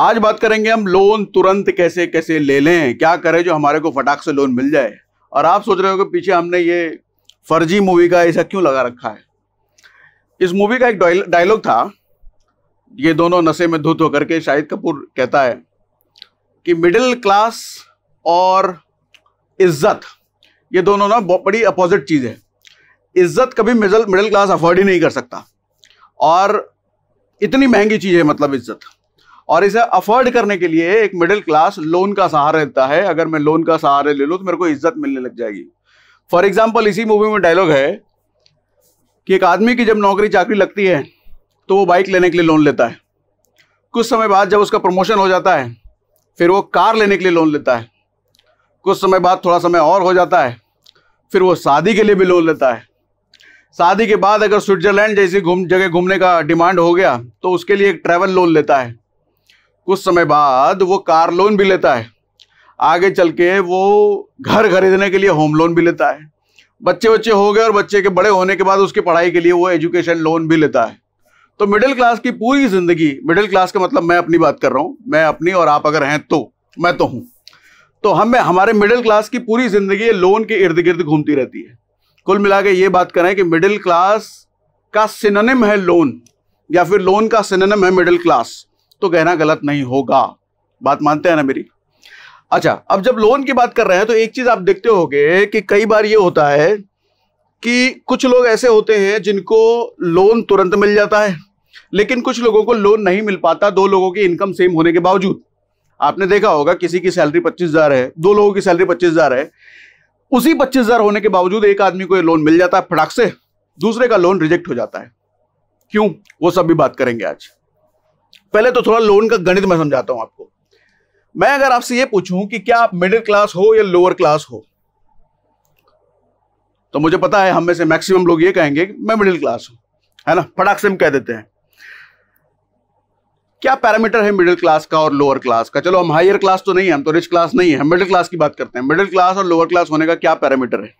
आज बात करेंगे हम लोन तुरंत कैसे कैसे ले लें क्या करें जो हमारे को फटाक से लोन मिल जाए और आप सोच रहे हो कि पीछे हमने ये फर्जी मूवी का ऐसा क्यों लगा रखा है इस मूवी का एक डायलॉग था ये दोनों नशे में धुत होकर के शाहिद कपूर कहता है कि मिडिल क्लास और इज्जत ये दोनों ना बड़ी अपोजिट चीज़ है इज्जत कभी मिडिल क्लास अफोर्ड ही नहीं कर सकता और इतनी महंगी चीज़ है मतलब इज्जत और इसे अफोर्ड करने के लिए एक मिडिल क्लास लोन का सहारा लेता है अगर मैं लोन का सहारा ले लूँ तो मेरे को इज्जत मिलने लग जाएगी फॉर एग्जाम्पल इसी मूवी में डायलॉग है कि एक आदमी की जब नौकरी चाकरी लगती है तो वो बाइक लेने के लिए लोन लेता है कुछ समय बाद जब उसका प्रमोशन हो जाता है फिर वो कार लेने के लिए लोन लेता है कुछ समय बाद थोड़ा समय और हो जाता है फिर वो शादी के लिए भी लोन लेता है शादी के बाद अगर स्विट्जरलैंड जैसी घूम जगह घूमने का डिमांड हो गया तो उसके लिए एक ट्रैवल लोन लेता है कुछ समय बाद वो कार लोन भी लेता है आगे चल के वो घर खरीदने के लिए होम लोन भी लेता है बच्चे बच्चे हो गए और बच्चे के बड़े होने के बाद उसकी पढ़ाई के लिए वो एजुकेशन लोन भी लेता है तो मिडिल क्लास की पूरी ज़िंदगी मिडिल क्लास का मतलब मैं अपनी बात कर रहा हूँ मैं अपनी और आप अगर हैं तो मैं तो हूँ तो हम हमारे मिडिल क्लास की पूरी ज़िंदगी लोन के इर्द गिर्द घूमती रहती है कुल मिला के ये बात करें कि मिडिल क्लास का सिननिम है लोन या फिर लोन का सिननिम है मिडिल क्लास तो कहना गलत नहीं होगा बात मानते हैं ना मेरी अच्छा अब जब लोन की बात कर रहे हैं तो एक चीज आप देखते होगे कि कई बार ये होता है कि कुछ लोग ऐसे होते हैं जिनको लोन तुरंत मिल जाता है लेकिन कुछ लोगों को लोन नहीं मिल पाता दो लोगों की इनकम सेम होने के बावजूद आपने देखा होगा किसी की सैलरी पच्चीस हजार है दो लोगों की सैलरी पच्चीस हजार है उसी पच्चीस हजार होने के बावजूद एक आदमी को लोन मिल जाता है फटाक से दूसरे का लोन रिजेक्ट हो जाता है क्यों वो सब भी बात करेंगे आज पहले तो थोड़ा लोन का गणित मैं समझाता हूं आपको मैं अगर आपसे ये पूछूं कि क्या आप मिडिल क्लास हो या लोअर क्लास हो तो मुझे पता है हम में से मैक्सिमम लोग ये कहेंगे कि मैं मिडिल क्लास हूं है ना फटाक से हम कह देते हैं क्या पैरामीटर है मिडिल क्लास का और लोअर क्लास का चलो हम हायर क्लास तो नहीं है हम तो रिच क्लास नहीं है हम मिडिल क्लास की बात करते हैं मिडिल क्लास और लोअर क्लास होने का क्या पैरामीटर है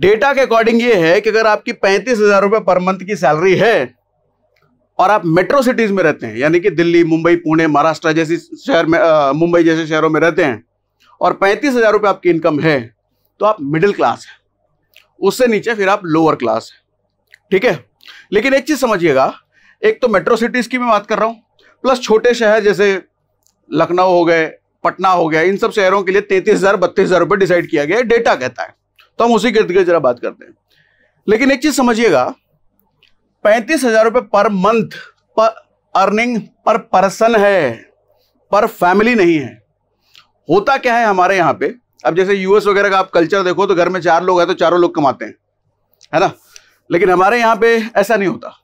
डेटा के अकॉर्डिंग ये है कि अगर आपकी पैंतीस हजार रुपए पर मंथ की सैलरी है और आप मेट्रो सिटीज में रहते हैं यानी कि दिल्ली मुंबई पुणे महाराष्ट्र जैसी शहर में मुंबई जैसे शहरों में रहते हैं और पैंतीस हज़ार रुपये आपकी इनकम है तो आप मिडिल क्लास है उससे नीचे फिर आप लोअर क्लास है ठीक है लेकिन एक चीज़ समझिएगा एक तो मेट्रो सिटीज़ की मैं बात कर रहा हूँ प्लस छोटे शहर जैसे लखनऊ हो गए पटना हो गया इन सब शहरों के लिए तैंतीस हज़ार बत्तीस हज़ार रुपये डिसाइड किया गया डेटा कहता है तो हम उसी के जरा बात करते हैं लेकिन एक चीज़ समझिएगा पैंतीस हजार रुपये पर मंथ पर अर्निंग पर पर्सन है पर फैमिली नहीं है होता क्या है हमारे यहाँ पे अब जैसे यूएस वगैरह का आप कल्चर देखो तो घर में चार लोग हैं तो चारों लोग कमाते हैं है ना लेकिन हमारे यहाँ पे ऐसा नहीं होता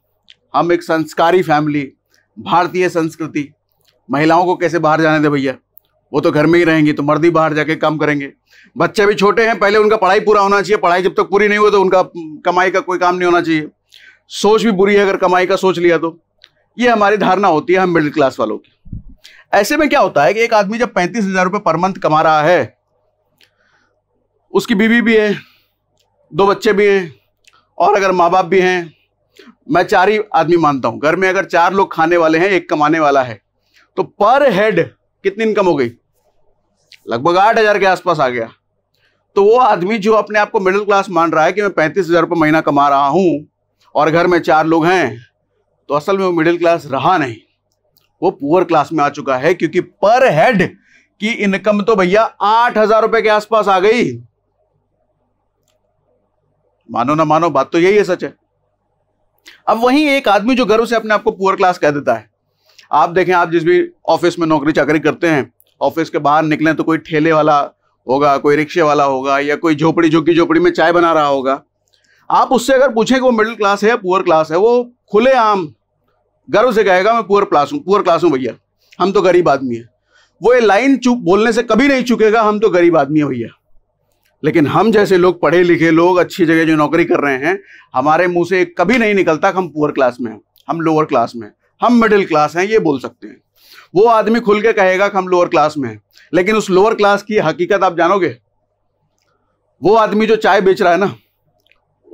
हम एक संस्कारी फैमिली भारतीय संस्कृति महिलाओं को कैसे बाहर जाने दे भैया वो तो घर में ही रहेंगी तो मर्द ही बाहर जाके काम करेंगे बच्चे भी छोटे हैं पहले उनका पढ़ाई पूरा होना चाहिए पढ़ाई जब तक तो पूरी नहीं हुई तो उनका कमाई का कोई काम नहीं होना चाहिए सोच भी बुरी है अगर कमाई का सोच लिया तो ये हमारी धारणा होती है हम मिडिल क्लास वालों की ऐसे में क्या होता है कि एक आदमी जब पैंतीस हजार रुपये पर मंथ कमा रहा है उसकी बीवी भी है दो बच्चे भी हैं और अगर माँ बाप भी हैं मैं चार ही आदमी मानता हूँ घर में अगर चार लोग खाने वाले हैं एक कमाने वाला है तो पर हेड कितनी इनकम हो गई लगभग आठ हजार के आसपास आ गया तो वो आदमी जो अपने आप को मिडिल क्लास मान रहा है कि मैं पैंतीस हजार रुपये महीना कमा रहा हूँ और घर में चार लोग हैं तो असल में वो मिडिल क्लास रहा नहीं वो पुअर क्लास में आ चुका है क्योंकि पर हेड की इनकम तो भैया आठ हजार रुपए के आसपास आ गई मानो ना मानो बात तो यही है सच है अब वही एक आदमी जो गर्व से अपने आप को पुअर क्लास कह देता है आप देखें आप जिस भी ऑफिस में नौकरी चाकरी करते हैं ऑफिस के बाहर निकले तो कोई ठेले वाला होगा कोई रिक्शे वाला होगा या कोई झोपड़ी झोंकी झोपड़ी में चाय बना रहा होगा आप उससे अगर पूछें कि वो मिडिल क्लास है या पुअर क्लास है वो खुले आम गर्व से कहेगा मैं पुअर क्लास हूँ पुअर क्लास हूँ भैया हम तो गरीब आदमी हैं वो ये लाइन चुप बोलने से कभी नहीं चुकेगा हम तो गरीब आदमी है भैया लेकिन हम जैसे लोग पढ़े लिखे लोग अच्छी जगह जो नौकरी कर रहे हैं हमारे मुंह से कभी नहीं निकलता कि हम पुअर क्लास में हैं हम लोअर क्लास में हम मिडिल क्लास हैं ये बोल सकते हैं वो आदमी खुल के कहेगा कि हम लोअर क्लास में हैं लेकिन उस लोअर क्लास की हकीकत आप जानोगे वो आदमी जो चाय बेच रहा है ना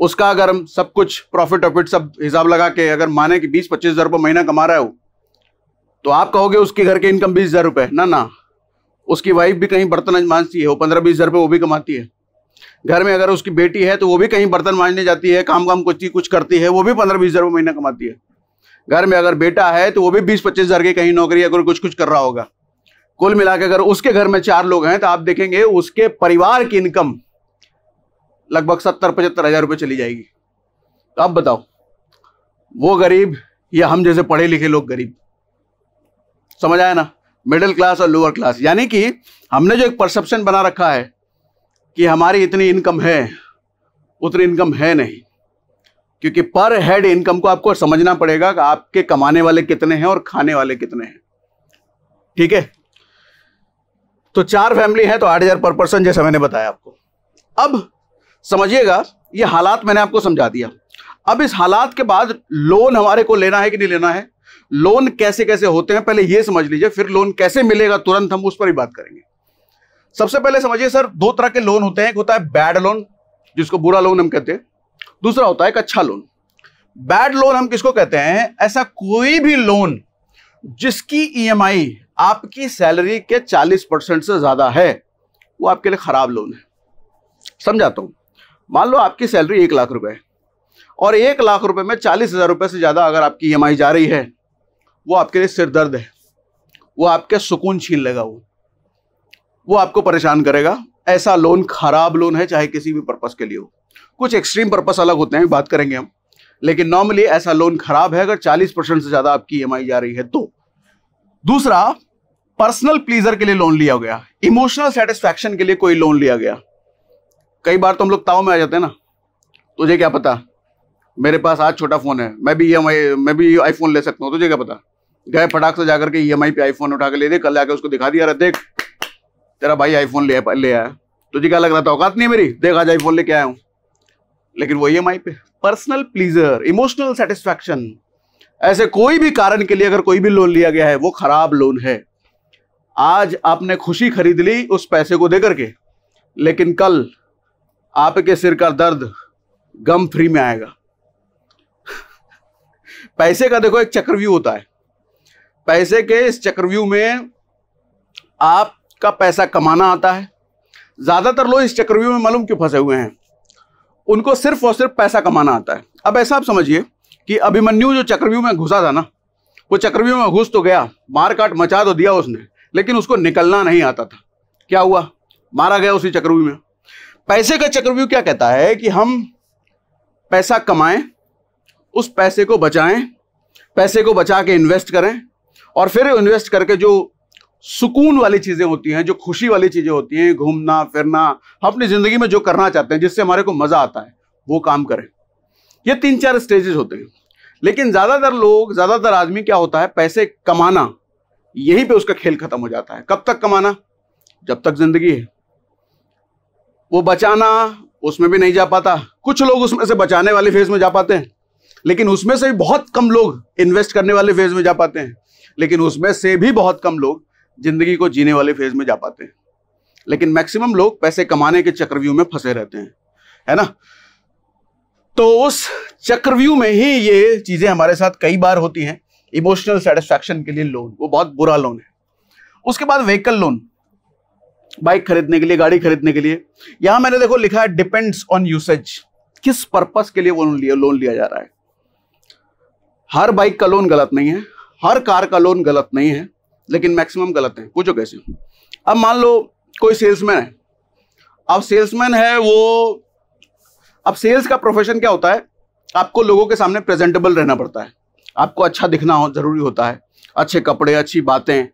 उसका अगर हम सब कुछ प्रॉफिट ऑफिट सब हिसाब लगा के अगर माने कि बीस पच्चीस हज़ार रुपये महीना कमा रहा है वो तो आप कहोगे उसके घर की इनकम बीस हज़ार रुपये ना ना उसकी वाइफ भी कहीं बर्तन मांजती है वो पंद्रह बीस हज़ार रुपये वो भी कमाती है घर में अगर उसकी बेटी है तो वो भी कहीं बर्तन मांजने जाती है काम काम कुछ कुछ करती है वो भी पंद्रह बीस हज़ार रुपये महीना कमाती है घर में अगर बेटा है तो वो भी बीस पच्चीस हज़ार की कहीं नौकरी अगर कुछ कुछ कर रहा होगा कुल मिला के अगर उसके घर में चार लोग हैं तो आप देखेंगे उसके परिवार की इनकम लगभग सत्तर पचहत्तर हजार रुपये चली जाएगी तो अब बताओ वो गरीब या हम जैसे पढ़े लिखे लोग गरीब समझ आया ना मिडिल क्लास और लोअर क्लास यानी कि हमने जो एक परसेप्शन बना रखा है कि हमारी इतनी इनकम है उतनी इनकम है नहीं क्योंकि पर हेड इनकम को आपको समझना पड़ेगा कि आपके कमाने वाले कितने हैं और खाने वाले कितने हैं ठीक है तो चार फैमिली है तो आठ हजार पर पर्सन जैसा मैंने बताया आपको अब समझिएगा ये हालात मैंने आपको समझा दिया अब इस हालात के बाद लोन हमारे को लेना है कि नहीं लेना है लोन कैसे कैसे होते हैं पहले ये समझ लीजिए फिर लोन कैसे मिलेगा तुरंत हम उस पर ही बात करेंगे सबसे पहले समझिए सर दो तरह के लोन होते हैं एक होता है बैड लोन जिसको बुरा लोन हम कहते हैं दूसरा होता है एक अच्छा लोन बैड लोन हम किसको कहते हैं ऐसा कोई भी लोन जिसकी ईएमआई e आपकी सैलरी के 40 परसेंट से ज्यादा है वो आपके लिए खराब लोन है समझाता हूं मान लो आपकी सैलरी एक लाख रुपए और एक लाख रुपए में चालीस हज़ार रुपये से ज़्यादा अगर आपकी ई e जा रही है वो आपके लिए सिरदर्द है वो आपके सुकून छीन लेगा वो वो आपको परेशान करेगा ऐसा लोन खराब लोन है चाहे किसी भी पर्पज़ के लिए हो कुछ एक्सट्रीम पर्पज़ अलग होते हैं बात करेंगे हम लेकिन नॉर्मली ऐसा लोन खराब है अगर 40 परसेंट से ज़्यादा आपकी ई e जा रही है तो दूसरा पर्सनल प्लीजर के लिए लोन लिया गया इमोशनल सेटिस्फैक्शन के लिए कोई लोन लिया गया कई बार तो हम लोग ताव में आ जाते हैं ना तुझे क्या पता मेरे पास आज छोटा फ़ोन है मैं भी ई e मैं भी आईफोन ले सकता हूँ तुझे क्या पता गए फटाक से जाकर के ई एम आई पे आईफोन उठा के ले दे कल जाके उसको दिखा दिया देख तेरा भाई आईफोन ले ले आया तुझे क्या लग रहा था औकात नहीं मेरी देख आज आईफोन लेके आया हूँ लेकिन वो ई एम आई पे पर्सनल प्लीजर इमोशनल सेटिस्फैक्शन ऐसे कोई भी कारण के लिए अगर कोई भी लोन लिया गया है वो खराब लोन है आज आपने खुशी खरीद ली उस पैसे को देकर के लेकिन कल आपके सिर का दर्द गम फ्री में आएगा पैसे का देखो एक चक्रव्यूह होता है पैसे के इस चक्रव्यूह में आपका पैसा कमाना आता है ज़्यादातर लोग इस चक्रव्यूह में मालूम क्यों फंसे हुए हैं उनको सिर्फ और सिर्फ पैसा कमाना आता है अब ऐसा आप समझिए कि अभिमन्यु जो चक्रव्यूह में घुसा था ना वो चक्रव्यूह में घुस तो गया मार काट मचा तो दिया उसने लेकिन उसको निकलना नहीं आता था क्या हुआ मारा गया उसी चक्रव्यूह में पैसे का चक्रव्यूह क्या कहता है कि हम पैसा कमाएं उस पैसे को बचाएं पैसे को बचा के इन्वेस्ट करें और फिर इन्वेस्ट करके जो सुकून वाली चीज़ें होती हैं जो खुशी वाली चीज़ें होती हैं घूमना फिरना हम अपनी ज़िंदगी में जो करना चाहते हैं जिससे हमारे को मज़ा आता है वो काम करें ये तीन चार स्टेजेस होते हैं लेकिन ज़्यादातर लोग ज़्यादातर आदमी क्या होता है पैसे कमाना यहीं पे उसका खेल खत्म हो जाता है कब तक कमाना जब तक ज़िंदगी है वो बचाना उसमें भी नहीं जा पाता कुछ लोग उसमें से बचाने वाले फेज में जा पाते हैं लेकिन उसमें से भी बहुत कम लोग इन्वेस्ट करने वाले फेज में जा पाते हैं लेकिन उसमें से भी बहुत कम लोग जिंदगी को जीने वाले फेज में जा पाते हैं लेकिन मैक्सिमम लोग पैसे कमाने के चक्रव्यूह में फंसे रहते हैं है ना तो उस चक्रव्यूह में ही ये चीजें हमारे साथ कई बार होती हैं इमोशनल सेटिस्फैक्शन के लिए लोन वो बहुत बुरा लोन है उसके बाद व्हीकल लोन बाइक खरीदने के लिए गाड़ी खरीदने के लिए यहां मैंने देखो लिखा है डिपेंड्स ऑन यूसेज किस पर्पस के लिए वो लिया लोन लिया जा रहा है हर बाइक का लोन गलत नहीं है हर कार का लोन गलत नहीं है लेकिन मैक्सिमम गलत है पूछो कैसे अब मान लो कोई सेल्समैन है अब सेल्समैन है वो अब सेल्स का प्रोफेशन क्या होता है आपको लोगों के सामने प्रेजेंटेबल रहना पड़ता है आपको अच्छा दिखना हो जरूरी होता है अच्छे कपड़े अच्छी बातें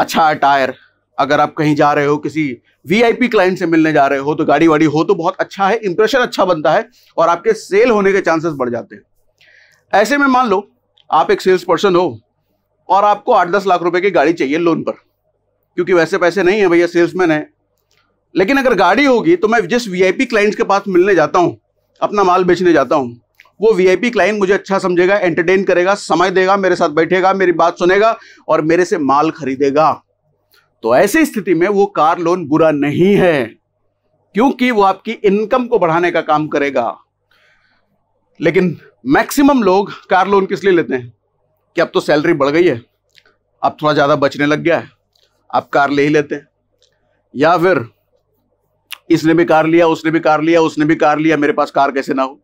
अच्छा अटायर अगर आप कहीं जा रहे हो किसी वीआईपी क्लाइंट से मिलने जा रहे हो तो गाड़ी वाड़ी हो तो बहुत अच्छा है इंप्रेशन अच्छा बनता है और आपके सेल होने के चांसेस बढ़ जाते हैं ऐसे में मान लो आप एक सेल्स पर्सन हो और आपको आठ दस लाख रुपए की गाड़ी चाहिए लोन पर क्योंकि वैसे पैसे नहीं है भैया सेल्समैन है लेकिन अगर गाड़ी होगी तो मैं जिस वीआईपी क्लाइंट्स के पास मिलने जाता हूँ अपना माल बेचने जाता हूँ वो वीआईपी क्लाइंट मुझे अच्छा समझेगा एंटरटेन करेगा समय देगा मेरे साथ बैठेगा मेरी बात सुनेगा और मेरे से माल खरीदेगा तो ऐसी स्थिति में वो कार लोन बुरा नहीं है क्योंकि वो आपकी इनकम को बढ़ाने का काम करेगा लेकिन मैक्सिमम लोग कार लोन किस लिए लेते हैं कि अब तो सैलरी बढ़ गई है अब थोड़ा ज़्यादा बचने लग गया है आप कार ले ही लेते हैं या फिर इसने भी कार लिया उसने भी कार लिया उसने भी कार लिया मेरे पास कार कैसे ना हो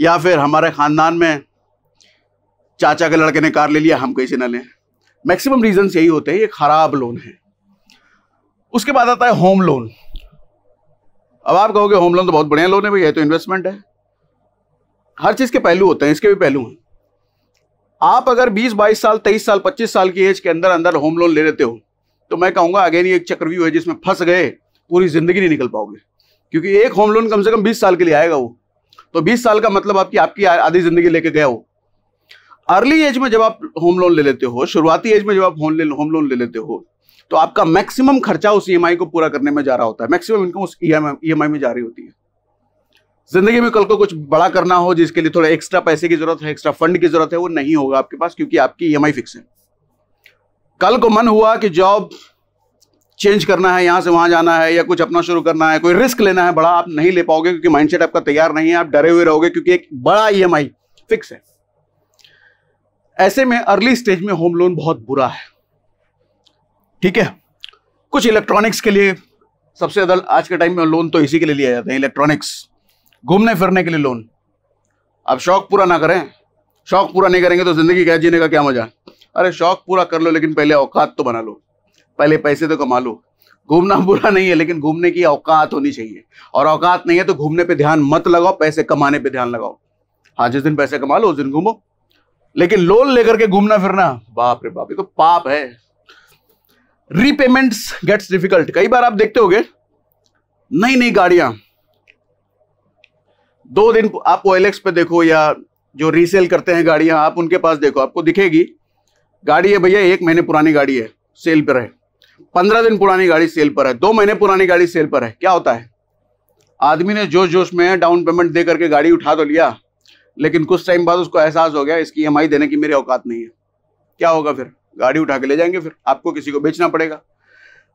या फिर हमारे ख़ानदान में चाचा के लड़के ने कार ले लिया हम कैसे ना लें मैक्सिमम रीजन यही होते हैं ये खराब लोन है उसके बाद आता है होम लोन अब आप कहोगे होम लोन तो बहुत बढ़िया लोन है भैया तो इन्वेस्टमेंट है हर चीज़ के पहलू होते हैं इसके भी पहलू हैं आप अगर 20, 22 साल 23 साल 25 साल की एज के अंदर अंदर होम लोन ले लेते हो तो मैं कहूंगा अगेन ये एक चक्रव्यूह है जिसमें फंस गए पूरी ज़िंदगी नहीं निकल पाओगे क्योंकि एक होम लोन कम से कम बीस साल के लिए आएगा वो तो बीस साल का मतलब आपकी आपकी आधी ज़िंदगी लेके गया हो अर्ली एज में जब आप होम लोन ले लेते हो शुरुआती एज में जब आप होम ले होम लोन ले लेते हो तो आपका मैक्सिमम खर्चा उस ई e को पूरा करने में जा रहा होता है मैक्सिमम इनकम उस ई e e में जा रही होती है जिंदगी में कल को कुछ बड़ा करना हो जिसके लिए थोड़ा एक्स्ट्रा पैसे की जरूरत है एक्स्ट्रा फंड की जरूरत है वो नहीं होगा आपके पास क्योंकि आपकी ई फिक्स है कल को मन हुआ कि जॉब चेंज करना है यहां से वहां जाना है या कुछ अपना शुरू करना है कोई रिस्क लेना है बड़ा आप नहीं ले पाओगे क्योंकि माइंडसेट आपका तैयार नहीं है आप डरे हुए रहोगे क्योंकि एक बड़ा ई फिक्स है ऐसे में अर्ली स्टेज में होम लोन बहुत बुरा है ठीक है कुछ इलेक्ट्रॉनिक्स के लिए सबसे ज़्यादा आज के टाइम में लोन तो इसी के लिए लिया जाता है इलेक्ट्रॉनिक्स घूमने फिरने के लिए लोन अब शौक पूरा ना करें शौक पूरा नहीं करेंगे तो ज़िंदगी क्या जीने का क्या मज़ा अरे शौक पूरा कर लो लेकिन पहले औकात तो बना लो पहले पैसे तो कमा लो घूमना बुरा नहीं है लेकिन घूमने की औकात होनी चाहिए और औकात नहीं है तो घूमने पे ध्यान मत लगाओ पैसे कमाने पे ध्यान लगाओ हाँ जिस दिन पैसे कमा लो उस दिन घूमो लेकिन लोन लेकर के घूमना फिरना बाप रे बाप ये तो पाप है रीपेमेंट्स गेट्स डिफिकल्ट कई बार आप देखते गए नई नई गाड़ियां दो दिन आप ओएलएक्स पे देखो या जो रीसेल करते हैं गाड़ियां आप उनके पास देखो आपको दिखेगी गाड़ी है भैया एक महीने पुरानी गाड़ी है सेल पर है पंद्रह दिन पुरानी गाड़ी सेल पर है दो महीने पुरानी गाड़ी सेल पर है क्या होता है आदमी ने जोश जोश में डाउन पेमेंट दे करके गाड़ी उठा तो लिया लेकिन कुछ टाइम बाद उसको एहसास हो गया इसकी ई देने की मेरी औकात नहीं है क्या होगा फिर गाड़ी उठा के ले जाएंगे फिर आपको किसी को बेचना पड़ेगा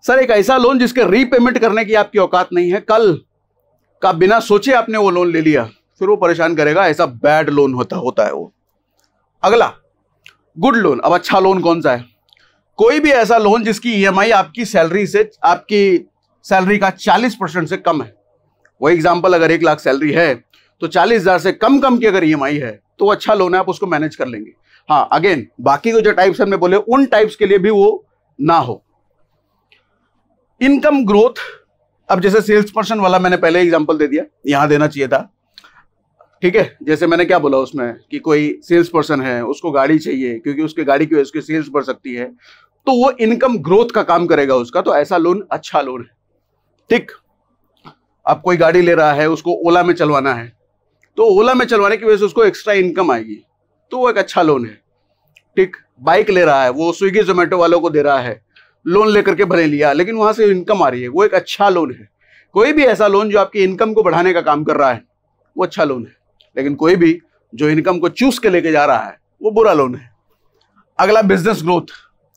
सर एक ऐसा लोन जिसके रीपेमेंट करने की आपकी औकात नहीं है कल का बिना सोचे आपने वो लोन ले लिया फिर वो परेशान करेगा ऐसा बैड लोन होता होता है वो अगला गुड लोन अब अच्छा लोन कौन सा है कोई भी ऐसा लोन जिसकी ईएमआई आपकी सैलरी से आपकी सैलरी का 40 परसेंट से कम है वही एग्जाम्पल अगर एक लाख सैलरी है तो चालीस हजार से कम कम की अगर ई e है तो अच्छा लोन है आप उसको मैनेज कर लेंगे हाँ अगेन बाकी को जो टाइप्स हमने बोले उन टाइप्स के लिए भी वो ना हो इनकम ग्रोथ अब जैसे सेल्स पर्सन वाला मैंने पहले एग्जाम्पल दे दिया यहां देना चाहिए था ठीक है जैसे मैंने क्या बोला उसमें कि कोई सेल्स पर्सन है उसको गाड़ी चाहिए क्योंकि उसके गाड़ी की उसकी सेल्स बढ़ सकती है तो वो इनकम ग्रोथ का काम करेगा उसका तो ऐसा लोन अच्छा लोन है ठीक अब कोई गाड़ी ले रहा है उसको ओला में चलवाना है तो ओला में चलवाने की वजह से उसको एक्स्ट्रा इनकम आएगी तो वो एक अच्छा लोन है ठीक बाइक ले रहा है वो स्विगी जोमेटो वालों को दे रहा है लोन लेकर के भले लिया लेकिन वहां से इनकम आ रही है वो एक अच्छा लोन है कोई भी ऐसा लोन जो आपकी इनकम को बढ़ाने का काम कर रहा है वो अच्छा लोन है लेकिन कोई भी जो इनकम को चूस के लेके जा रहा है वो बुरा लोन है अगला बिजनेस ग्रोथ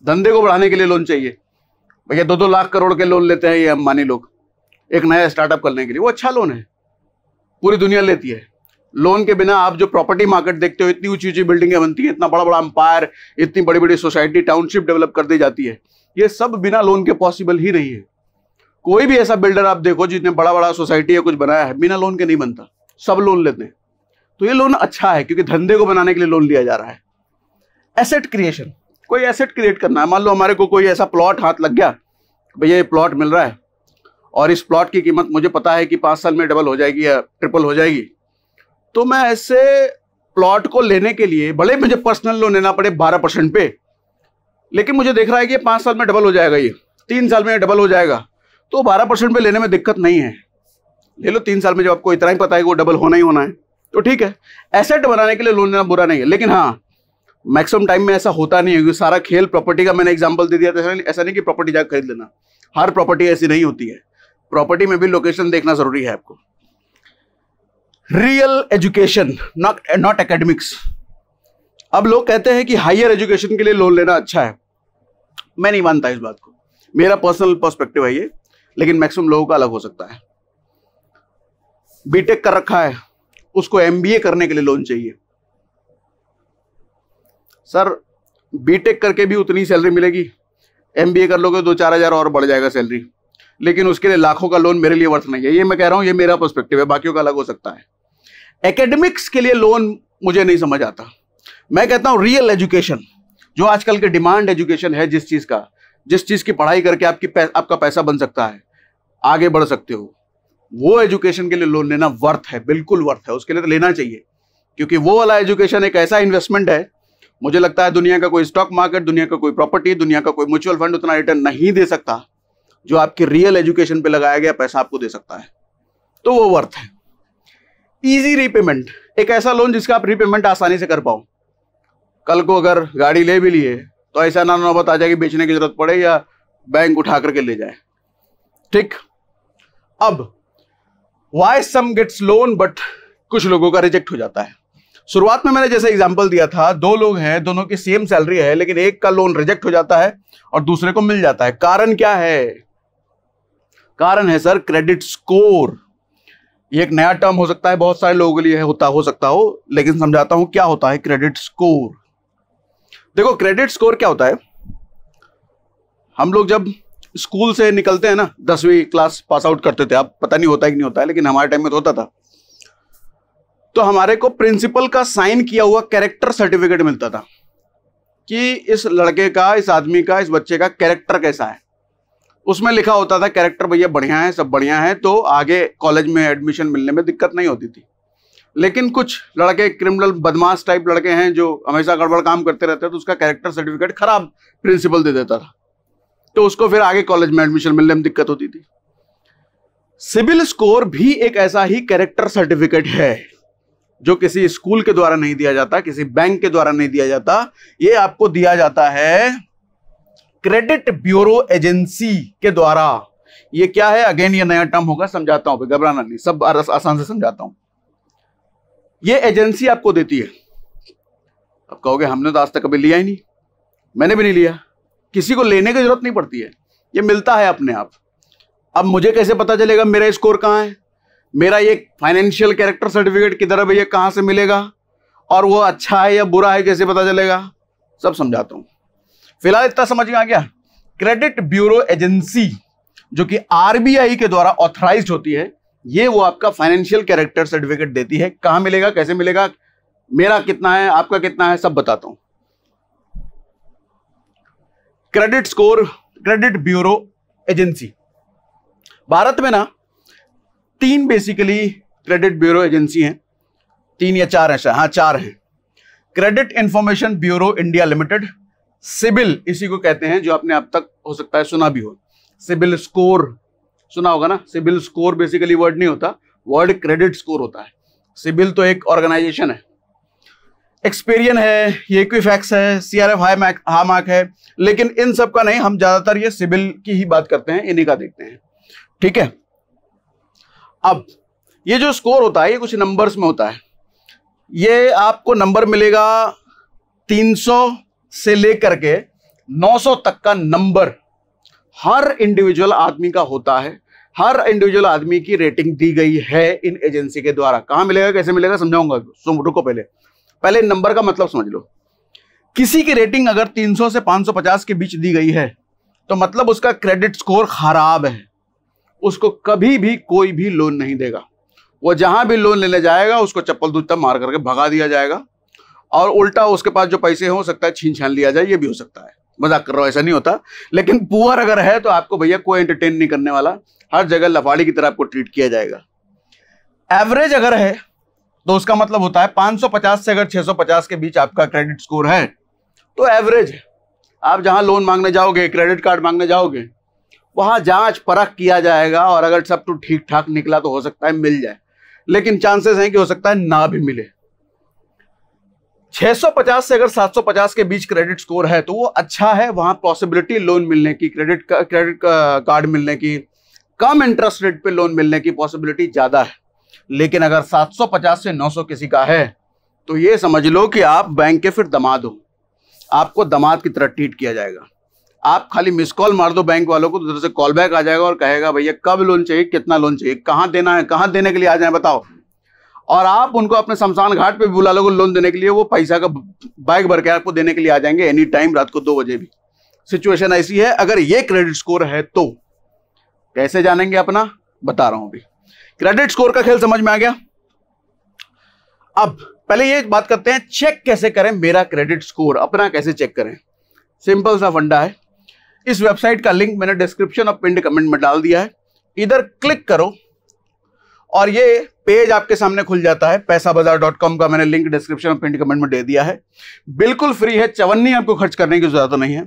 धंधे को बढ़ाने के लिए लोन चाहिए भैया दो दो लाख करोड़ के लोन लेते हैं ये अंबानी लोग एक नया स्टार्टअप करने के लिए वो अच्छा लोन है पूरी दुनिया लेती है लोन के बिना आप जो प्रॉपर्टी मार्केट देखते हो इतनी ऊंची ऊंची बिल्डिंगें बनती है इतना बड़ा बड़ा अंपायर इतनी बड़ी बड़ी सोसाइटी टाउनशिप डेवलप कर दी जाती है ये सब बिना लोन के पॉसिबल ही नहीं है कोई भी ऐसा बिल्डर आप देखो जिसने बड़ा बड़ा सोसाइटी या कुछ बनाया है बिना लोन के नहीं बनता सब लोन लेते हैं तो ये लोन अच्छा है क्योंकि धंधे को बनाने के लिए लोन लिया जा रहा है एसेट क्रिएशन कोई एसेट क्रिएट करना है मान लो हमारे को कोई ऐसा प्लॉट हाथ लग गया भैया ये प्लॉट मिल रहा है और इस प्लॉट की कीमत मुझे पता है कि पांच साल में डबल हो जाएगी या ट्रिपल हो जाएगी तो मैं ऐसे प्लॉट को लेने के लिए भले मुझे पर्सनल लोन लेना पड़े बारह परसेंट पे लेकिन मुझे देख रहा है कि पाँच साल में डबल हो जाएगा ये तीन साल में डबल हो जाएगा तो बारह परसेंट पे लेने में दिक्कत नहीं है ले लो तीन साल में जब आपको इतना ही पता है कि वो डबल होना ही होना है तो ठीक है एसेट बनाने के लिए लोन लेना बुरा नहीं है लेकिन हाँ मैक्सिमम टाइम में ऐसा होता नहीं है क्योंकि सारा खेल प्रॉपर्टी का मैंने एग्जाम्पल दे दिया था तो ऐसा नहीं कि प्रॉपर्टी जाकर खरीद लेना हर प्रॉपर्टी ऐसी नहीं होती है प्रॉपर्टी में भी लोकेशन देखना जरूरी है आपको real education not not academics अब लोग कहते हैं कि हायर एजुकेशन के लिए लोन लेना अच्छा है मैं नहीं मानता इस बात को मेरा पर्सनल पर्सपेक्टिव है ये लेकिन मैक्सिमम लोगों का अलग हो सकता है बीटेक कर रखा है उसको एमबीए करने के लिए लोन चाहिए सर बीटेक करके भी उतनी सैलरी मिलेगी एमबीए कर लोगे दो तो चार हजार और बढ़ जाएगा सैलरी लेकिन उसके लिए लाखों का लोन मेरे लिए वर्थ नहीं है ये मैं कह रहा हूँ ये मेरा पर्सपेक्टिव है बाकियों का अलग हो सकता है एकेडमिक्स के लिए लोन मुझे नहीं समझ आता मैं कहता हूँ रियल एजुकेशन जो आजकल के डिमांड एजुकेशन है जिस चीज़ का जिस चीज़ की पढ़ाई करके आपकी पैस, आपका पैसा बन सकता है आगे बढ़ सकते हो वो एजुकेशन के लिए लोन लेना वर्थ है बिल्कुल वर्थ है उसके लिए तो लेना चाहिए क्योंकि वो वाला एजुकेशन एक ऐसा इन्वेस्टमेंट है मुझे लगता है दुनिया का कोई स्टॉक मार्केट दुनिया का कोई प्रॉपर्टी दुनिया का कोई म्यूचुअल फंड उतना रिटर्न नहीं दे सकता जो आपके रियल एजुकेशन पे लगाया गया पैसा आपको दे सकता है तो वो वर्थ है इजी रीपेमेंट एक ऐसा लोन जिसका आप रीपेमेंट आसानी से कर पाओ कल को अगर गाड़ी ले भी लिए तो ऐसा ना नौबत आ जाएगी बेचने की जरूरत पड़े या बैंक उठा करके ले जाए ठीक अब why some gets loan but कुछ लोगों का रिजेक्ट हो जाता है शुरुआत में मैंने जैसे एग्जाम्पल दिया था दो लोग हैं दोनों की सेम सैलरी है लेकिन एक का लोन रिजेक्ट हो जाता है और दूसरे को मिल जाता है कारण क्या है कारण है सर क्रेडिट स्कोर ये एक नया टर्म हो सकता है बहुत सारे लोगों के लिए होता हो सकता हो लेकिन समझाता हूं क्या होता है क्रेडिट स्कोर देखो क्रेडिट स्कोर क्या होता है हम लोग जब स्कूल से निकलते हैं ना दसवीं क्लास पास आउट करते थे अब पता नहीं होता है कि नहीं होता है लेकिन हमारे टाइम में तो होता था तो हमारे को प्रिंसिपल का साइन किया हुआ कैरेक्टर सर्टिफिकेट मिलता था कि इस लड़के का इस आदमी का इस बच्चे का कैरेक्टर कैसा है उसमें लिखा होता था कैरेक्टर भैया बढ़िया है सब बढ़िया है तो आगे कॉलेज में एडमिशन मिलने में दिक्कत नहीं होती थी लेकिन कुछ लड़के क्रिमिनल बदमाश टाइप लड़के हैं जो हमेशा गड़बड़ काम करते रहते हैं तो उसका कैरेक्टर सर्टिफिकेट खराब प्रिंसिपल दे देता था तो उसको फिर आगे कॉलेज में एडमिशन मिलने में दिक्कत होती थी सिविल स्कोर भी एक ऐसा ही कैरेक्टर सर्टिफिकेट है जो किसी स्कूल के द्वारा नहीं दिया जाता किसी बैंक के द्वारा नहीं दिया जाता ये आपको दिया जाता है क्रेडिट ब्यूरो एजेंसी के द्वारा ये क्या है अगेन ये नया टर्म होगा समझाता हूं घबराना नहीं सब आसान से समझाता हूं ये एजेंसी आपको देती है अब कहोगे हमने तो आज तक कभी लिया ही नहीं मैंने भी नहीं लिया किसी को लेने की जरूरत नहीं पड़ती है ये मिलता है अपने आप अब मुझे कैसे पता चलेगा मेरा स्कोर कहाँ है मेरा ये फाइनेंशियल कैरेक्टर सर्टिफिकेट किधर है भैया कहाँ से मिलेगा और वो अच्छा है या बुरा है कैसे पता चलेगा सब समझाता हूँ फिलहाल इतना समझ में आ गया क्रेडिट ब्यूरो एजेंसी जो कि आरबीआई के द्वारा ऑथराइज होती है ये वो आपका फाइनेंशियल कैरेक्टर सर्टिफिकेट देती है कहां मिलेगा कैसे मिलेगा मेरा कितना है आपका कितना है सब बताता हूं credit score credit bureau agency Bharat में ना तीन बेसिकली क्रेडिट ब्यूरो एजेंसी हैं तीन या चार हैं हाँ चार हैं credit information bureau India limited CIBIL इसी को कहते हैं जो आपने अब तक हो सकता है सुना भी हो सिबिल स्कोर सुना होगा ना सिबिल स्कोर बेसिकली वर्ड नहीं होता वर्ड क्रेडिट स्कोर होता है सिबिल तो एक ऑर्गेनाइजेशन है एक्सपीरियन है ये इक्विफैक्स है सी आर एफ हाई मैक हा मार्क है लेकिन इन सब का नहीं हम ज्यादातर ये सिबिल की ही बात करते हैं इन्हीं का देखते हैं ठीक है अब ये जो स्कोर होता है ये कुछ नंबर्स में होता है ये आपको नंबर मिलेगा तीन सौ से लेकर के 900 तक का नंबर हर इंडिविजुअल आदमी का होता है हर इंडिविजुअल आदमी की रेटिंग दी गई है इन एजेंसी के द्वारा कहां मिलेगा कैसे मिलेगा समझाऊंगा रुको पहले पहले नंबर का मतलब समझ लो किसी की रेटिंग अगर 300 से 550 के बीच दी गई है तो मतलब उसका क्रेडिट स्कोर खराब है उसको कभी भी कोई भी लोन नहीं देगा वो जहां भी लोन लेने जाएगा उसको चप्पल दूध मार करके भगा दिया जाएगा और उल्टा उसके पास जो पैसे हो सकता है छीन छान लिया जाए ये भी हो सकता है मजाक कर रहा हूँ ऐसा नहीं होता लेकिन पुअर अगर है तो आपको भैया कोई एंटरटेन नहीं करने वाला हर जगह लफाड़ी की तरह आपको ट्रीट किया जाएगा एवरेज अगर है तो उसका मतलब होता है 550 से अगर 650 के बीच आपका क्रेडिट स्कोर है तो एवरेज है आप जहां लोन मांगने जाओगे क्रेडिट कार्ड मांगने जाओगे वहां जांच परख किया जाएगा और अगर सब तो ठीक ठाक निकला तो हो सकता है मिल जाए लेकिन चांसेस हैं कि हो सकता है ना भी मिले 650 से अगर 750 के बीच क्रेडिट स्कोर है तो वो अच्छा है वहां पॉसिबिलिटी लोन मिलने की क्रेडिट क्रेडिट कार्ड मिलने की कम इंटरेस्ट रेट पे लोन मिलने की पॉसिबिलिटी ज़्यादा है लेकिन अगर 750 से 900 किसी का है तो ये समझ लो कि आप बैंक के फिर दमाद हो आपको दमाद की तरह ट्रीट किया जाएगा आप खाली मिस कॉल मार दो बैंक वालों को तो उधर से कॉल बैक आ जाएगा और कहेगा भैया कब लोन चाहिए कितना लोन चाहिए कहाँ देना है कहाँ देने के लिए आ जाए बताओ और आप उनको अपने शमशान घाट पे भी बुला लोगे लोन देने के लिए वो पैसा का बाइक भर के आपको देने के लिए आ जाएंगे एनी टाइम रात को दो बजे भी सिचुएशन ऐसी है अगर ये क्रेडिट स्कोर है तो कैसे जानेंगे अपना बता रहा हूं अभी क्रेडिट स्कोर का खेल समझ में आ गया अब पहले ये बात करते हैं चेक कैसे करें मेरा क्रेडिट स्कोर अपना कैसे चेक करें सिंपल सा फंडा है इस वेबसाइट का लिंक मैंने डिस्क्रिप्शन और पिंड कमेंट में डाल दिया है इधर क्लिक करो और ये पेज आपके सामने खुल जाता है पैसा बाजार डॉट कॉम का मैंने लिंक डिस्क्रिप्शन और पिंड कमेंट में दे दिया है बिल्कुल फ्री है चवन्नी आपको खर्च करने की जरूरत नहीं है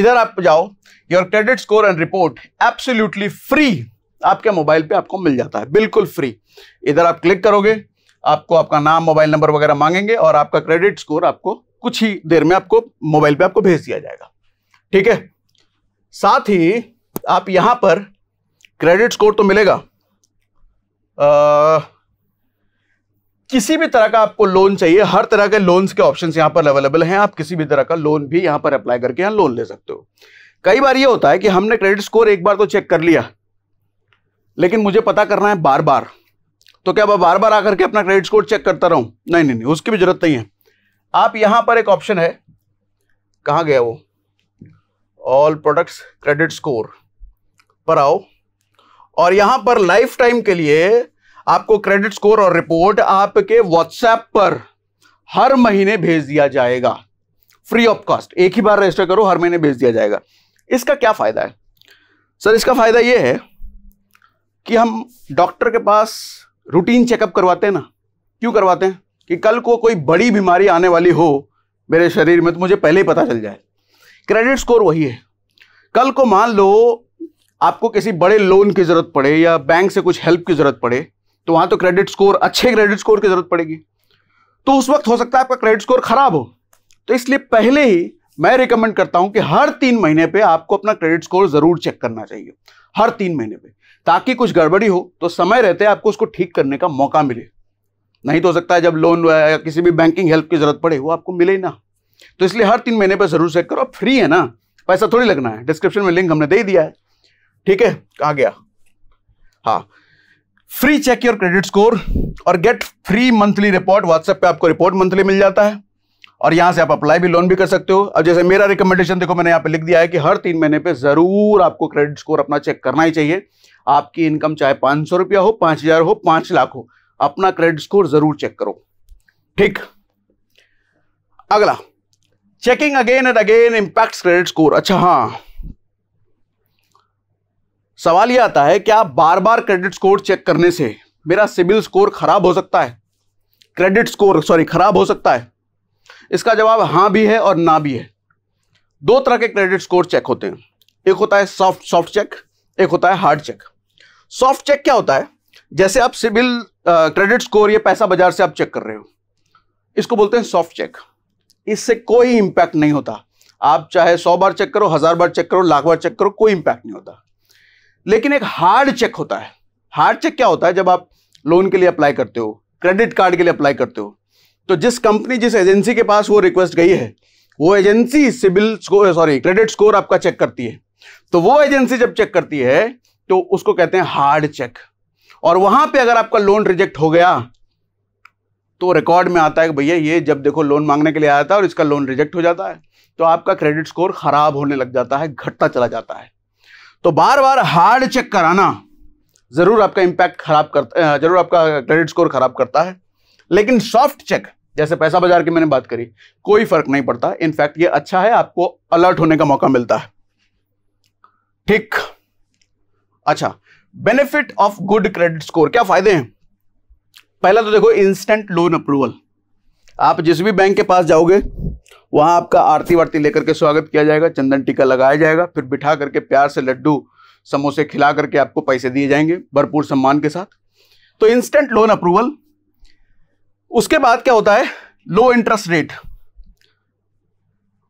इधर आप जाओ your credit score and report absolutely free आपके मोबाइल पे आपको मिल जाता है बिल्कुल फ्री इधर आप क्लिक करोगे आपको आपका नाम मोबाइल नंबर वगैरह मांगेंगे और आपका क्रेडिट स्कोर आपको कुछ ही देर में आपको मोबाइल पे आपको भेज दिया जाएगा ठीक है साथ ही आप यहां पर क्रेडिट स्कोर तो मिलेगा किसी भी तरह का आपको लोन चाहिए हर तरह के लोन्स के ऑप्शंस यहाँ पर अवेलेबल हैं आप किसी भी तरह का लोन भी यहाँ पर अप्लाई करके यहाँ लोन ले सकते हो कई बार ये होता है कि हमने क्रेडिट स्कोर एक बार तो चेक कर लिया लेकिन मुझे पता करना है बार बार तो क्या मैं बार बार आकर के अपना क्रेडिट स्कोर चेक करता रहूं नहीं नहीं नहीं उसकी भी जरूरत नहीं है आप यहां पर एक ऑप्शन है कहाँ गया वो ऑल प्रोडक्ट्स क्रेडिट स्कोर पर आओ और यहां पर लाइफ टाइम के लिए आपको क्रेडिट स्कोर और रिपोर्ट आपके व्हाट्सएप पर हर महीने भेज दिया जाएगा फ्री ऑफ कॉस्ट एक ही बार रजिस्टर करो हर महीने भेज दिया जाएगा इसका क्या फायदा है सर इसका फायदा यह है कि हम डॉक्टर के पास रूटीन चेकअप करवाते हैं ना क्यों करवाते हैं कि कल को कोई बड़ी बीमारी आने वाली हो मेरे शरीर में तो मुझे पहले ही पता चल जाए क्रेडिट स्कोर वही है कल को मान लो आपको किसी बड़े लोन की ज़रूरत पड़े या बैंक से कुछ हेल्प की ज़रूरत पड़े तो वहां तो क्रेडिट स्कोर अच्छे क्रेडिट स्कोर की ज़रूरत पड़ेगी तो उस वक्त हो सकता है आपका क्रेडिट स्कोर ख़राब हो तो इसलिए पहले ही मैं रिकमेंड करता हूं कि हर तीन महीने पे आपको अपना क्रेडिट स्कोर ज़रूर चेक करना चाहिए हर तीन महीने पे ताकि कुछ गड़बड़ी हो तो समय रहते आपको उसको ठीक करने का मौका मिले नहीं तो हो सकता है जब लोन या किसी भी बैंकिंग हेल्प की ज़रूरत पड़े वो आपको मिले ना तो इसलिए हर तीन महीने पर ज़रूर चेक करो फ्री है ना पैसा थोड़ी लगना है डिस्क्रिप्शन में लिंक हमने दे दिया है ठीक है कहा गया हा free check your credit score और get free monthly report WhatsApp पे आपको रिपोर्ट मंथली मिल जाता है और यहां से आप अप्लाई भी लोन भी कर सकते हो अब जैसे मेरा रिकमेंडेशन देखो मैंने यहां पे लिख दिया है कि हर तीन महीने पे ज़रूर आपको क्रेडिट स्कोर अपना चेक करना ही चाहिए आपकी इनकम चाहे पांच सौ रुपया हो पांच हज़ार हो पांच लाख हो अपना क्रेडिट स्कोर ज़रूर चेक करो ठीक अगला checking again and again impact credit score अच्छा हाँ सवाल ये आता है क्या बार बार क्रेडिट स्कोर चेक करने से मेरा सिबिल स्कोर खराब हो सकता है क्रेडिट स्कोर सॉरी खराब हो सकता है इसका जवाब हाँ भी है और ना भी है दो तरह के क्रेडिट स्कोर चेक होते हैं एक होता है सॉफ्ट सॉफ्ट चेक एक होता है हार्ड चेक सॉफ्ट चेक क्या होता है जैसे आप सिबिल क्रेडिट स्कोर या पैसा बाजार से आप चेक कर रहे हो इसको बोलते हैं सॉफ्ट चेक इससे कोई इंपैक्ट नहीं होता आप चाहे सौ बार चेक करो हज़ार बार चेक करो लाख बार चेक करो कोई इंपैक्ट नहीं होता लेकिन एक हार्ड चेक होता है हार्ड चेक क्या होता है जब आप लोन के लिए अप्लाई करते हो क्रेडिट कार्ड के लिए अप्लाई करते हो तो जिस कंपनी जिस एजेंसी के पास वो रिक्वेस्ट गई है वो agency CIBIL score sorry credit score आपका चेक करती है तो वो एजेंसी जब चेक करती है तो उसको कहते हैं हार्ड चेक और वहां पे अगर आपका लोन रिजेक्ट हो गया तो रिकॉर्ड में आता है कि भैया ये जब देखो लोन मांगने के लिए आया था और इसका लोन रिजेक्ट हो जाता है तो आपका क्रेडिट स्कोर खराब होने लग जाता है घटता चला जाता है तो बार बार हार्ड चेक कराना ज़रूर आपका इंपैक्ट खराब करता जरूर आपका क्रेडिट स्कोर खराब करता है लेकिन सॉफ्ट चेक जैसे पैसा बाजार की मैंने बात करी कोई फर्क नहीं पड़ता इनफैक्ट ये अच्छा है आपको अलर्ट होने का मौका मिलता है ठीक अच्छा benefit of good credit score क्या फायदे हैं पहला तो देखो इंस्टेंट लोन अप्रूवल आप जिस भी बैंक के पास जाओगे वहाँ आपका आरती वारती लेकर के स्वागत किया जाएगा चंदन टीका लगाया जाएगा फिर बिठा करके प्यार से लड्डू समोसे खिला करके आपको पैसे दिए जाएंगे भरपूर सम्मान के साथ तो इंस्टेंट लोन अप्रूवल उसके बाद क्या होता है लो इंटरेस्ट रेट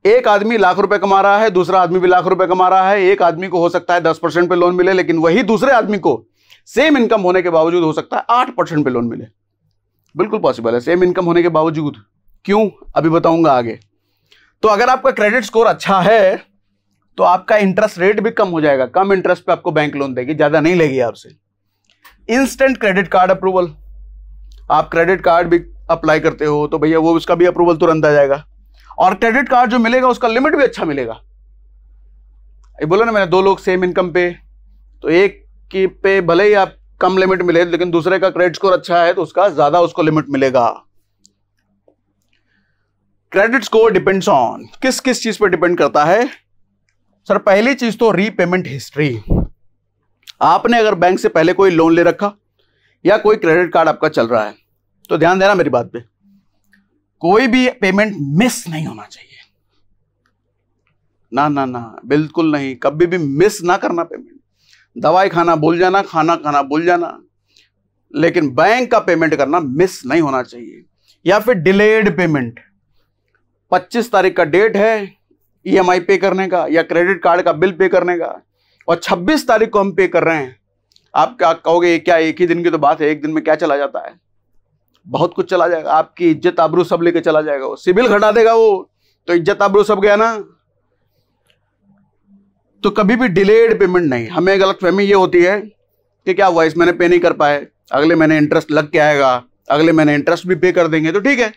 एक आदमी लाख रुपए कमा रहा है दूसरा आदमी भी लाख रुपए कमा रहा है एक आदमी को हो सकता है दस परसेंट पे लोन मिले लेकिन वही दूसरे आदमी को सेम इनकम होने के बावजूद हो सकता है आठ परसेंट पे लोन मिले बिल्कुल पॉसिबल है सेम इनकम होने के बावजूद क्यों अभी बताऊंगा आगे तो अगर आपका क्रेडिट स्कोर अच्छा है तो आपका इंटरेस्ट रेट भी कम हो जाएगा कम इंटरेस्ट पे आपको बैंक लोन देगी ज़्यादा नहीं लेगी आपसे इंस्टेंट क्रेडिट कार्ड अप्रूवल आप क्रेडिट कार्ड भी अप्लाई करते हो तो भैया वो उसका भी अप्रूवल तुरंत आ जाएगा और क्रेडिट कार्ड जो मिलेगा उसका लिमिट भी अच्छा मिलेगा बोला ना मैंने दो लोग सेम इनकम पे तो एक की पे भले ही आप कम लिमिट मिले लेकिन दूसरे का क्रेडिट स्कोर अच्छा है तो उसका ज़्यादा उसको लिमिट मिलेगा क्रेडिट स्कोर डिपेंड्स ऑन किस किस चीज पर डिपेंड करता है सर पहली चीज तो रीपेमेंट हिस्ट्री आपने अगर बैंक से पहले कोई लोन ले रखा या कोई क्रेडिट कार्ड आपका चल रहा है तो ध्यान देना मेरी बात पे कोई भी पेमेंट मिस नहीं होना चाहिए ना ना ना बिल्कुल नहीं कभी भी मिस ना करना पेमेंट दवाई खाना भूल जाना खाना खाना भूल जाना लेकिन बैंक का पेमेंट करना मिस नहीं होना चाहिए या फिर डिलेड पेमेंट पच्चीस तारीख का डेट है ई e पे करने का या क्रेडिट कार्ड का बिल पे करने का और छब्बीस तारीख को हम पे कर रहे हैं आप क्या कहोगे क्या एक ही दिन की तो बात है एक दिन में क्या चला जाता है बहुत कुछ चला जाएगा आपकी इज्जत आबरू सब लेके चला जाएगा वो सिविल घटा देगा वो तो इज्जत आबरू सब गया ना तो कभी भी डिलेड पेमेंट नहीं हमें गलत फहमी ये होती है कि क्या हुआ इस महीने पे नहीं कर पाए अगले महीने इंटरेस्ट लग के आएगा अगले महीने इंटरेस्ट भी पे कर देंगे तो ठीक है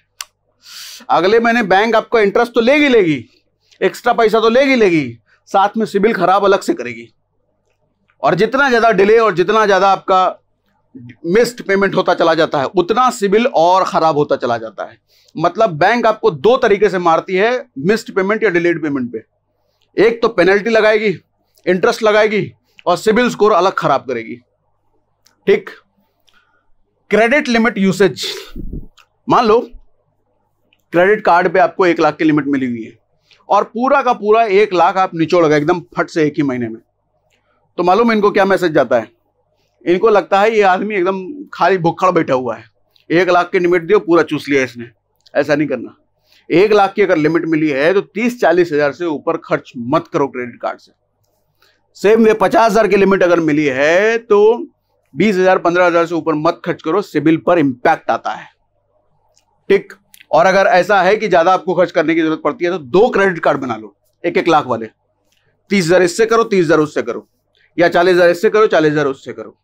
अगले महीने बैंक आपका इंटरेस्ट तो लेगी लेगी एक्स्ट्रा पैसा तो लेगी लेगी साथ में सिबिल खराब अलग से करेगी और जितना ज़्यादा डिले और जितना ज़्यादा आपका मिस्ड पेमेंट होता चला जाता है उतना सिबिल और ख़राब होता चला जाता है मतलब बैंक आपको दो तरीके से मारती है मिस्ड पेमेंट या डिलेड पेमेंट पे एक तो पेनल्टी लगाएगी इंटरेस्ट लगाएगी और सिबिल स्कोर अलग ख़राब करेगी ठीक क्रेडिट लिमिट यूसेज मान लो क्रेडिट कार्ड पे आपको एक लाख की लिमिट मिली हुई है और पूरा का पूरा एक लाख आप निचोड़ गए एकदम फट से एक ही महीने में तो मालूम इनको क्या मैसेज जाता है इनको लगता है ये आदमी एकदम खाली भुखड़ बैठा हुआ है एक लाख की लिमिट दियो पूरा चूस लिया इसने ऐसा नहीं करना एक लाख की अगर लिमिट मिली है तो तीस चालीस हजार से ऊपर खर्च मत करो क्रेडिट कार्ड से सेम वे पचास हजार की लिमिट अगर मिली है तो बीस हजार पंद्रह हजार से ऊपर मत खर्च करो सिबिल पर इंपैक्ट आता है टिक और अगर ऐसा है कि ज्यादा आपको खर्च करने की जरूरत पड़ती है तो दो क्रेडिट कार्ड बना लो एक एक लाख वाले तीस हजार इससे करो तीस हजार उससे करो या चालीस हजार इससे करो चालीस हजार उससे करो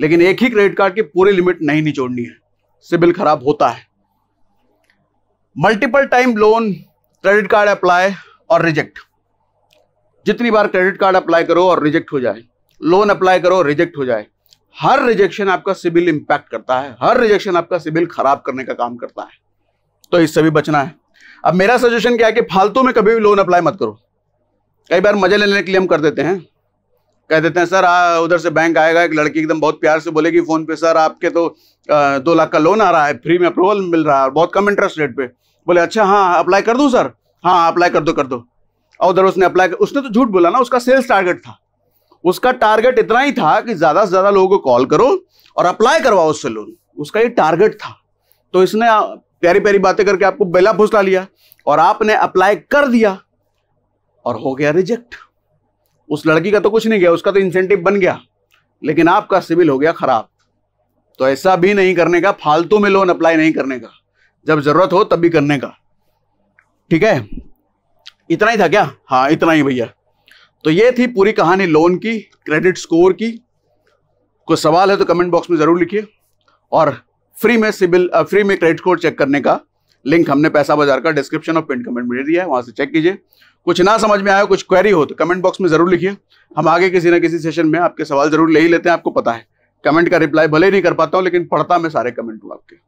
लेकिन एक ही क्रेडिट कार्ड की पूरी लिमिट नहीं निचोड़नी है सिबिल खराब होता है multiple time loan credit card apply और रिजेक्ट जितनी बार क्रेडिट कार्ड अप्लाई करो और रिजेक्ट हो जाए लोन अप्लाई करो रिजेक्ट हो जाए हर रिजेक्शन आपका सिबिल इंपैक्ट करता है हर रिजेक्शन आपका सिबिल खराब करने का काम करता है तो इससे भी बचना है अब मेरा सजेशन क्या है कि फालतू में कभी भी लोन अप्लाई मत करो कई बार मजे लेने के लिए हम कर देते हैं कह देते हैं सर उधर से बैंक आएगा एक लड़की एकदम बहुत प्यार से बोलेगी फ़ोन पे सर आपके तो आ, दो लाख का लोन आ रहा है फ्री में अप्रूवल मिल रहा है बहुत कम इंटरेस्ट रेट पे बोले अच्छा हाँ अप्लाई कर दूँ सर हाँ अप्लाई हाँ, कर दो कर दो और उधर उसने अप्लाई कर उसने तो झूठ बोला ना उसका सेल्स टारगेट था उसका टारगेट इतना ही था कि ज़्यादा से ज़्यादा लोगों को कॉल करो और अप्लाई करवाओ उससे लोन उसका ये टारगेट था तो इसने प्यारी प्यारी बातें करके आपको बेला फुसला लिया और आपने अप्लाई कर दिया और हो गया रिजेक्ट उस लड़की का तो कुछ नहीं गया उसका तो इंसेंटिव बन गया लेकिन आपका सिविल हो गया खराब तो ऐसा भी नहीं करने का फालतू में लोन अप्लाई नहीं करने का जब जरूरत हो तब भी करने का ठीक है इतना ही था क्या हाँ इतना ही भैया तो ये थी पूरी कहानी लोन की क्रेडिट स्कोर की कोई सवाल है तो कमेंट बॉक्स में ज़रूर लिखिए और फ्री में सिबिल फ्री में क्रेडिट स्कोर चेक करने का लिंक हमने पैसा बाजार का डिस्क्रिप्शन और पिन कमेंट में दिया है वहां से चेक कीजिए कुछ ना समझ में आया कुछ क्वेरी हो तो कमेंट बॉक्स में जरूर लिखिए हम आगे किसी ना किसी सेशन में आपके सवाल जरूर ले ही लेते हैं आपको पता है कमेंट का रिप्लाई भले नहीं कर पाता हूँ लेकिन पढ़ता मैं सारे कमेंट हूँ आपके